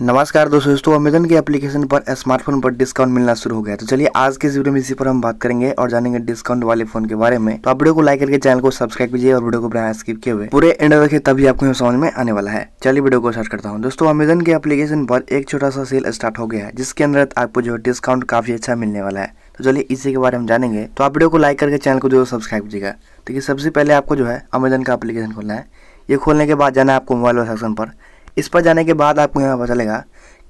नमस्कार दोस्तों दोस्तों अमेजन के एप्लीकेशन पर स्मार्टफोन पर डिस्काउंट मिलना शुरू हो गया तो चलिए आज के इस वीडियो में इसी पर हम बात करेंगे और जानेंगे डिस्काउंट वाले फोन के बारे में तो आप वीडियो को लाइक करके चैनल को सब्सक्राइब कीजिए और वीडियो को बनाया स्किप किए हुए पूरे एंड रखे तभी आपको समझ में आने वाला है चलिए वीडियो को स्टार्ट करता हूँ दोस्तों अमेजन के एप्लीकेशन पर एक छोटा सा सेल स्टार्ट हो गया है जिसके अंदर आपको जो है डिस्काउंट काफी अच्छा मिलने वाला है तो चलिए इसी के बारे में जानेंगे तो आप वीडियो को लाइक करके चैनल को जो सब्सक्राइब कीजिएगा देखिए सबसे पहले आपको जो है अमेजन का एप्लीकेशन खोलना है ये खोलने के बाद जाना है आपको मोबाइल सेक्शन पर इस पर जाने के बाद आपको यहाँ पता चलेगा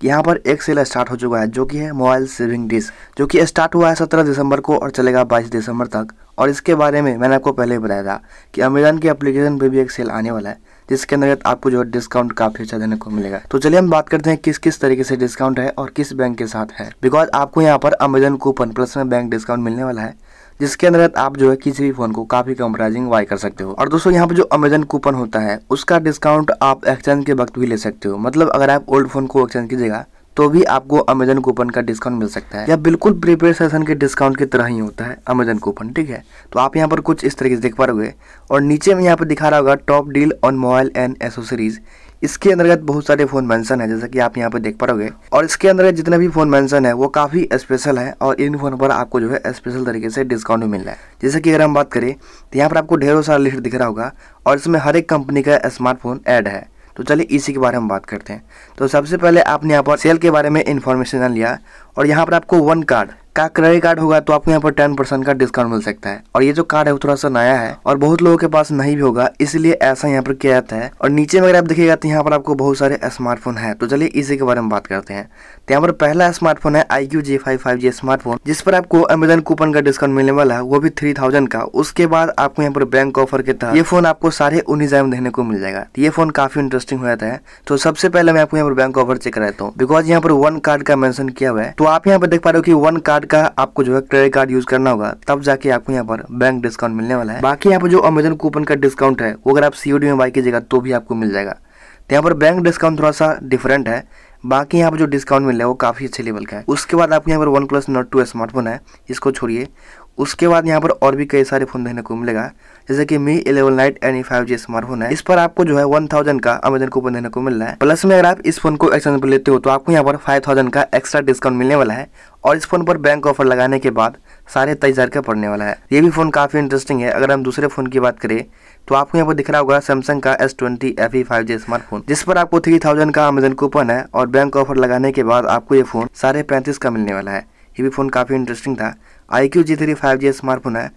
कि यहाँ पर एक सेल स्टार्ट हो चुका है जो कि है मोबाइल सेविंग डिश जो कि स्टार्ट हुआ है सत्रह दिसंबर को और चलेगा बाईस दिसंबर तक और इसके बारे में मैंने आपको पहले ही बताया था कि अमेजन के एप्लीकेशन पे भी एक सेल आने वाला है जिसके अंतर्गत आपको जो है डिस्काउंट काफी अच्छा देने को मिलेगा तो चलिए हम बात करते हैं किस किस तरीके से डिस्काउंट है और किस बैंक के साथ है बिकॉज आपको यहाँ पर अमेजन कूपन प्लस में बैंक डिस्काउंट मिलने वाला है जिसके अंदर आप जो है किसी भी फ़ोन को काफ़ी कम प्राइसिंग बाय कर सकते हो और दोस्तों यहाँ पर जो अमेजन कूपन होता है उसका डिस्काउंट आप एक्सचेंज के वक्त भी ले सकते हो मतलब अगर आप ओल्ड फ़ोन को एक्सचेंज कीजिएगा तो भी आपको अमेजन कूपन का डिस्काउंट मिल सकता है या बिल्कुल प्रीपेड सेशन के डिस्काउंट की तरह ही होता है अमेजन कूपन ठीक है तो आप यहाँ पर कुछ इस तरीके से देख पाओगे और नीचे में यहाँ पर दिखा रहा होगा top deal on mobile and accessories इसके अंतर्गत बहुत सारे फ़ोन मेंशन है जैसा कि आप यहाँ पर देख पाओगे और इसके अंतर्गत जितने भी फ़ोन मेंशन है वो काफ़ी स्पेशल है और इन फ़ोन पर आपको जो है स्पेशल तरीके से डिस्काउंट भी मिल रहा है जैसे कि अगर हम बात करें तो यहाँ पर आपको ढेरों सारा लिस्ट दिख रहा होगा और इसमें हर एक कंपनी का स्मार्टफोन एड है तो चलिए इसी के बारे में बात करते हैं तो सबसे पहले आपने यहाँ पर सेल के बारे में इन्फॉर्मेशन लिया और यहाँ पर आपको वन कार्ड का क्रेडिट कार्ड होगा तो आपको यहाँ पर टेन परसेंट का डिस्काउंट मिल सकता है और ये जो कार्ड है वो थोड़ा सा नया है और बहुत लोगों के पास नहीं भी होगा इसलिए ऐसा यहाँ पर किया जाता है और नीचे में अगर आप देखिएगा तो यहाँ पर आपको बहुत सारे स्मार्टफोन है तो चलिए इसी के बारे में बात करते हैं तो यहाँ पर पहला स्मार्टफोन है iQOO G five five G smartphone जिस पर आपको अमेजन कूपन का डिस्काउंट मिलने वाला है वो भी थ्री थाउजेंड का उसके बाद आपको यहाँ पर बैंक ऑफर के तहत ये फोन आपको साढ़े उन्नीस हजार देखने को मिल जाएगा तो ये फोन काफी इंटरेस्टिंग हो जाता है तो सबसे पहले मैं आपको यहाँ पर बैंक ऑफर चेक कराता हूँ बिकॉज यहाँ पर वन कार्ड का मेंशन किया हुआ है तो आप यहाँ पर देख पा रहे हो कि वन कार्ड का आपको जो है क्रेडिट कार्ड यूज करना होगा तब जाके आपको यहाँ पर बैंक डिस्काउंट मिलने वाला है बाकी यहाँ पर जो अमेजन कूपन का डिस्काउंट है वो अगर आप सी में बाई कीजिएगा तो भी आपको मिल जाएगा तो यहाँ पर बैंक डिस्काउंट थोड़ा सा डिफरेंट है बाकी यहाँ पर जो डिस्काउंट मिल रहा है वो काफ़ी अच्छे लेवल का है उसके बाद आपके यहाँ पर OnePlus Nord two smartphone है इसको छोड़िए उसके बाद यहाँ पर और भी कई सारे फोन देखने को मिलेगा जैसे कि Mi eleven Lite N five G smartphone है इस पर आपको जो है वन थाउजेंड का अमेजन कूपन देने को मिल रहा है प्लस में अगर आप इस फोन को एक्सचेंज पर लेते हो तो आपको यहाँ पर फाइव थाउजेंड का एक्स्ट्रा डिस्काउंट मिलने वाला है और इस फोन पर बैंक ऑफर लगाने के बाद साढ़े तेईस हज़ार का पड़ने वाला है ये भी फोन काफ़ी इंटरेस्टिंग है अगर हम दूसरे फोन की बात करें तो आपको यहाँ पर दिख रहा होगा सैमसंग का S twenty F E five G smartphone जिस पर आपको थ्री थाउजेंड का अमेजन कूपन है और बैंक ऑफर लगाने के बाद आपको ये फोन साढ़े पैंतीस का मिलने वाला है ये भी फोन काफ़ी इंटरेस्टिंग था iQOO Z three five G smartphone है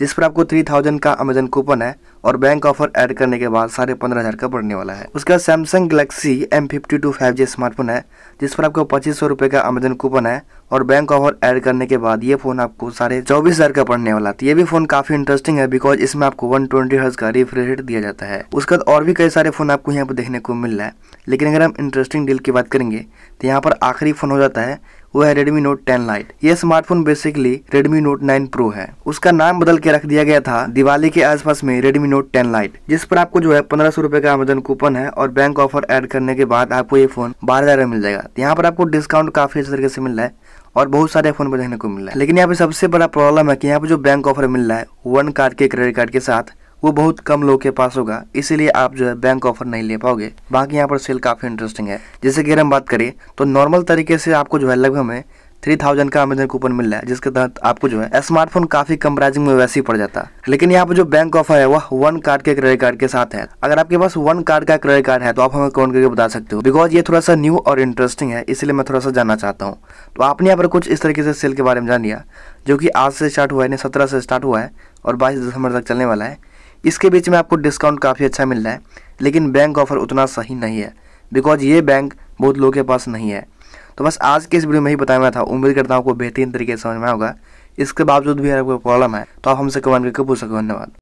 जिस पर आपको थ्री थाउजेंड का अमेजन कूपन है और बैंक ऑफर ऐड करने के बाद साढ़े पंद्रह हज़ार का पड़ने वाला है उसका Samsung Galaxy M fifty two five G smartphone है जिस पर आपको पच्चीस सौ रुपये का अमेजन कूपन है और बैंक ऑफर ऐड करने के बाद ये फोन आपको साढ़े चौबीस हज़ार का पड़ने वाला था ये भी फोन काफी इंटरेस्टिंग है बिकॉज इसमें आपको वन ट्वेंटी हर्ज का रिफ्रेश रेट दिया जाता है उसके बाद और भी कई सारे फोन आपको यहाँ पर देखने को मिल रहा है लेकिन अगर हम इंटरेस्टिंग डील की बात करेंगे तो यहाँ पर आखिरी फोन हो जाता है वो है Redmi Note 10 Lite ये smartphone basically Redmi Note 9 Pro है उसका नाम बदल के रख दिया गया था दिवाली के आसपास में Redmi Note 10 Lite जिस पर आपको जो है पंद्रह सौ का अमेजन कूपन है और बैंक ऑफर ऐड करने के बाद आपको ये फोन बारह हजार मिल जाएगा यहाँ पर आपको डिस्काउंट काफी अच्छे तरीके से मिल रहा है और बहुत सारे फोन पर देखने को मिल रहा है लेकिन यहाँ पे सबसे बड़ा प्रॉब्लम है कि यहाँ पे जो बैंक ऑफर मिल रहा है वन कार्ड के क्रेडिट कार्ड के साथ वो बहुत कम लोग के पास होगा इसीलिए आप जो है बैंक ऑफर नहीं ले पाओगे बाकी यहाँ पर सेल काफ़ी इंटरेस्टिंग है जैसे कि अगर हम बात करें तो नॉर्मल तरीके से आपको जो है लगभग में थ्री थाउजेंड का अमेजन कूपन मिल रहा है जिसके तहत आपको जो है स्मार्टफोन काफी कम प्राइसिंग में वैसे ही पड़ जाता है लेकिन यहाँ पर जो बैंक ऑफर है वह वन कार्ड के क्रेडिट कार्ड के साथ है अगर आपके पास वन कार्ड का क्रेडिट कार्ड है तो आप हमें कौन करके बता सकते हो बिकॉज ये थोड़ा सा न्यू और इंटरेस्टिंग है इसलिए मैं थोड़ा सा जानना चाहता हूँ तो आपने यहाँ पर कुछ इस तरीके से सेल के बारे में जान लिया जो कि आज से स्टार्ट हुआ है सत्रह से स्टार्ट हुआ है और बाईस दिसंबर तक चलने वाला है इसके बीच में आपको डिस्काउंट काफ़ी अच्छा मिल रहा है लेकिन बैंक ऑफर उतना सही नहीं है बिकॉज ये बैंक बहुत लोगों के पास नहीं है तो बस आज के इस वीडियो में ही बताया था उम्मीद करता हूँ आपको बेहतरीन तरीके से समझ में होगा इसके बावजूद भी अगर कोई प्रॉब्लम है तो आप हमसे कमेंट करके पूछ सकते धन्यवाद